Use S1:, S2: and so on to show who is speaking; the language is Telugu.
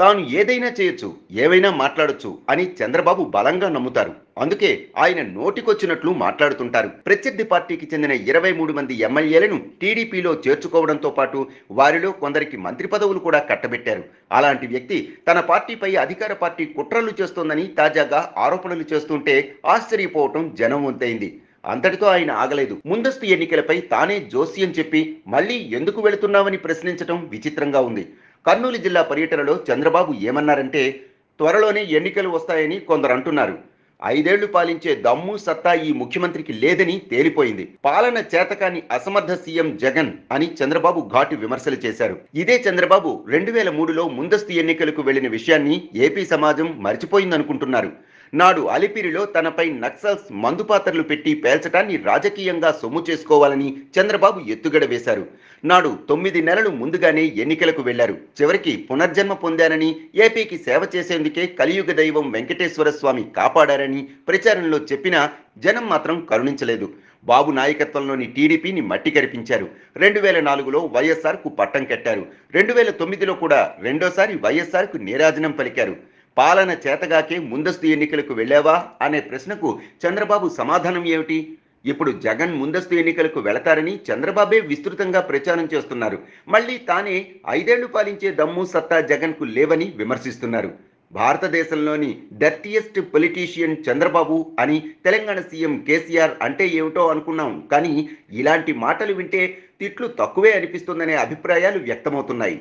S1: తాను ఏదైనా చేయొచ్చు ఏవైనా మాట్లాడొచ్చు అని చంద్రబాబు బలంగా నమ్ముతారు అందుకే ఆయన నోటికొచ్చినట్లు మాట్లాడుతుంటారు ప్రత్యర్థి పార్టీకి చెందిన ఇరవై మూడు మంది ఎమ్మెల్యేలను టీడీపీలో చేర్చుకోవడంతో పాటు వారిలో కొందరికి మంత్రి పదవులు కూడా కట్టబెట్టారు అలాంటి వ్యక్తి తన పార్టీపై అధికార పార్టీ కుట్రలు చేస్తోందని తాజాగా ఆరోపణలు చేస్తుంటే ఆశ్చర్యపోవటం జనం వంతైంది అంతటితో ఆయన ఆగలేదు ముందస్తు ఎన్నికలపై తానే జోస్యం చెప్పి మళ్ళీ ఎందుకు వెళుతున్నావని ప్రశ్నించడం విచిత్రంగా ఉంది కర్నూలు జిల్లా పర్యటనలో చంద్రబాబు ఏమన్నారంటే త్వరలోనే ఎన్నికలు వస్తాయని కొందరు అంటున్నారు ఐదేళ్లు పాలించే దమ్ము సత్తా ఈ ముఖ్యమంత్రికి లేదని తేలిపోయింది పాలన చేతకాని అసమర్థ సీఎం జగన్ అని చంద్రబాబు ఘాటు విమర్శలు చేశారు ఇదే చంద్రబాబు రెండు వేల మూడులో ముందస్తు ఎన్నికలకు వెళ్లిన విషయాన్ని ఏపీ సమాజం మర్చిపోయిందనుకుంటున్నారు నాడు అలిపిరిలో తనపై నక్సల్స్ మందుపాత్రలు పెట్టి పేల్చటాన్ని రాజకీయంగా సొమ్ము చేసుకోవాలని చంద్రబాబు ఎత్తుగడ వేశారు నాడు తొమ్మిది నెలలు ముందుగానే ఎన్నికలకు వెళ్లారు చివరికి పునర్జన్మ పొందానని ఏపీకి సేవ చేసేందుకే కలియుగ దైవం వెంకటేశ్వర స్వామి కాపాడారని చేశారని ప్రచారంలో చెప్పినా జనం మాత్రం కరుణించలేదు బాబు నాయకత్వంలోని టీడీపీని మట్టి కరిపించారు రెండు వేల నాలుగులో వైఎస్ఆర్కు పట్టం కట్టారు రెండు వేల తొమ్మిదిలో కూడా రెండోసారి వైఎస్ఆర్కు నీరాజనం పలికారు పాలన చేతగాకే ముందస్తు ఎన్నికలకు వెళ్ళావా అనే ప్రశ్నకు చంద్రబాబు సమాధానం ఏమిటి ఇప్పుడు జగన్ ముందస్తు ఎన్నికలకు వెళతారని చంద్రబాబే విస్తృతంగా ప్రచారం చేస్తున్నారు మళ్ళీ తానే ఐదేళ్లు పాలించే దమ్ము సత్తా జగన్కు లేవని విమర్శిస్తున్నారు భారతదేశంలోని డర్టీయెస్ట్ పొలిటీషియన్ చంద్రబాబు అని తెలంగాణ సీఎం కేసీఆర్ అంటే ఏమిటో అనుకున్నాం కానీ ఇలాంటి మాటలు వింటే తిట్లు తక్కువే అనిపిస్తుందనే అభిప్రాయాలు వ్యక్తమవుతున్నాయి